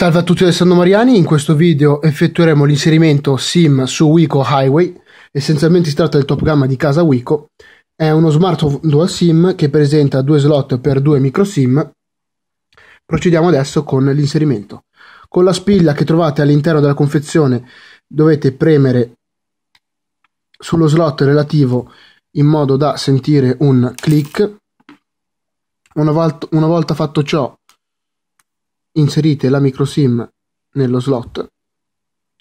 Salve a tutti Alessandro Mariani, in questo video effettueremo l'inserimento SIM su Wico Highway, essenzialmente si tratta del top gamma di casa Wico, è uno smartphone dual SIM che presenta due slot per due micro SIM. Procediamo adesso con l'inserimento. Con la spilla che trovate all'interno della confezione dovete premere sullo slot relativo in modo da sentire un click. Una volta, una volta fatto ciò inserite la micro SIM nello slot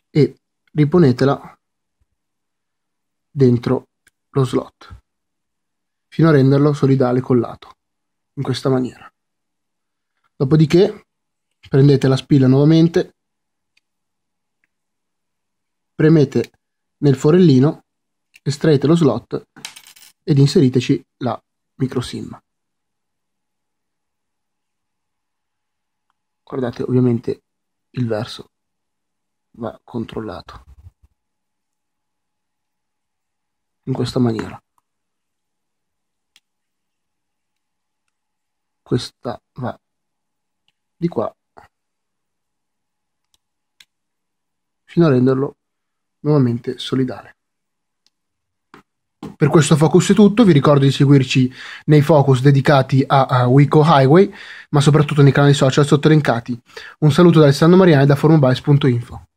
e riponetela dentro lo slot fino a renderlo solidale col lato in questa maniera. Dopodiché prendete la spilla nuovamente, premete nel forellino, estraete lo slot ed inseriteci la micro SIM. Guardate, ovviamente il verso va controllato in questa maniera. Questa va di qua fino a renderlo nuovamente solidale. Per questo focus è tutto, vi ricordo di seguirci nei focus dedicati a, a Wico Highway, ma soprattutto nei canali social sottolinkati. Un saluto da Alessandro Mariani da formubiles.info.